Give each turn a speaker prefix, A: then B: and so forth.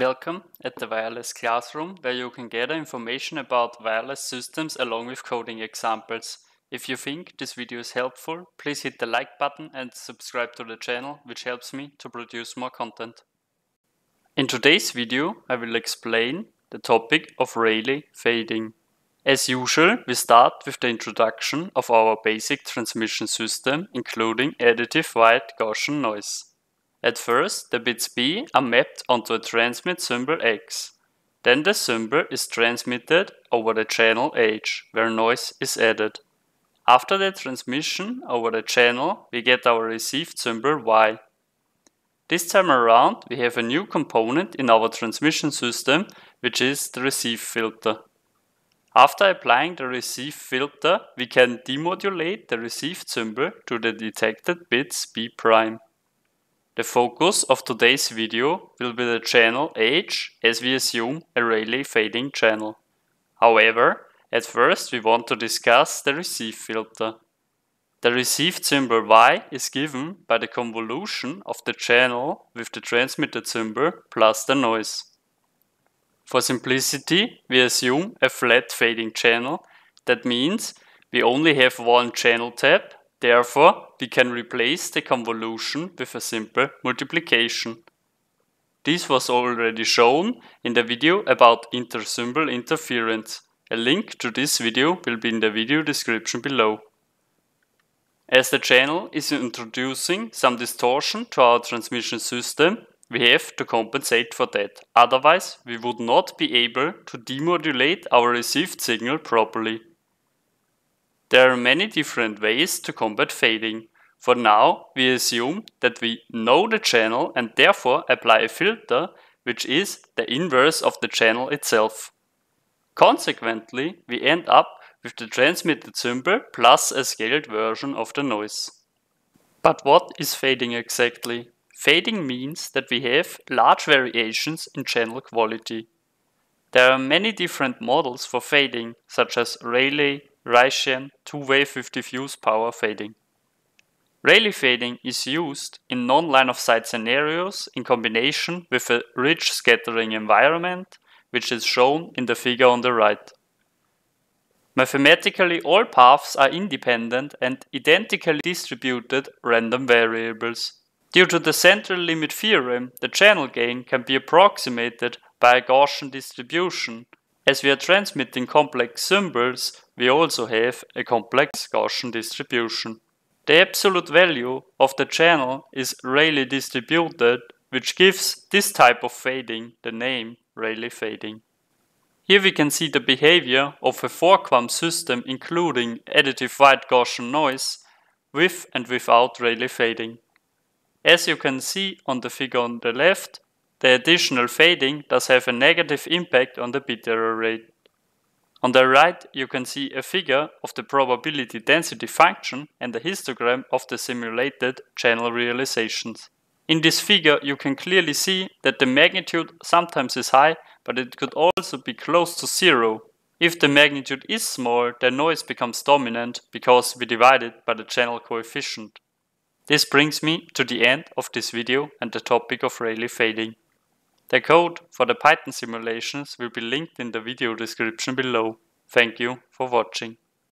A: Welcome at the Wireless Classroom, where you can gather information about wireless systems along with coding examples. If you think this video is helpful, please hit the like button and subscribe to the channel, which helps me to produce more content. In today's video, I will explain the topic of Rayleigh fading. As usual, we start with the introduction of our basic transmission system, including additive white Gaussian noise. At first, the bits B are mapped onto a transmit symbol X. Then the symbol is transmitted over the channel H, where noise is added. After the transmission over the channel, we get our received symbol Y. This time around, we have a new component in our transmission system, which is the receive filter. After applying the receive filter, we can demodulate the received symbol to the detected bits B prime. The focus of today's video will be the channel H as we assume a Rayleigh fading channel. However, at first we want to discuss the receive filter. The received symbol Y is given by the convolution of the channel with the transmitted symbol plus the noise. For simplicity, we assume a flat fading channel. That means we only have one channel tab Therefore, we can replace the convolution with a simple multiplication. This was already shown in the video about intersymbol interference. A link to this video will be in the video description below. As the channel is introducing some distortion to our transmission system, we have to compensate for that, otherwise we would not be able to demodulate our received signal properly. There are many different ways to combat fading. For now, we assume that we know the channel and therefore apply a filter which is the inverse of the channel itself. Consequently, we end up with the transmitted symbol plus a scaled version of the noise. But what is fading exactly? Fading means that we have large variations in channel quality. There are many different models for fading, such as Rayleigh, Raishin 2 way 50 diffuse power fading. Rayleigh fading is used in non-line-of-sight scenarios in combination with a rich scattering environment, which is shown in the figure on the right. Mathematically, all paths are independent and identically distributed random variables. Due to the central limit theorem, the channel gain can be approximated by a Gaussian distribution as we are transmitting complex symbols, we also have a complex Gaussian distribution. The absolute value of the channel is Rayleigh distributed, which gives this type of fading the name Rayleigh fading. Here we can see the behavior of a four-quam system including additive white Gaussian noise with and without Rayleigh fading. As you can see on the figure on the left, the additional fading does have a negative impact on the bit error rate. On the right you can see a figure of the probability density function and the histogram of the simulated channel realizations. In this figure you can clearly see that the magnitude sometimes is high but it could also be close to zero. If the magnitude is small the noise becomes dominant because we divide it by the channel coefficient. This brings me to the end of this video and the topic of Rayleigh fading. The code for the Python simulations will be linked in the video description below. Thank you for watching.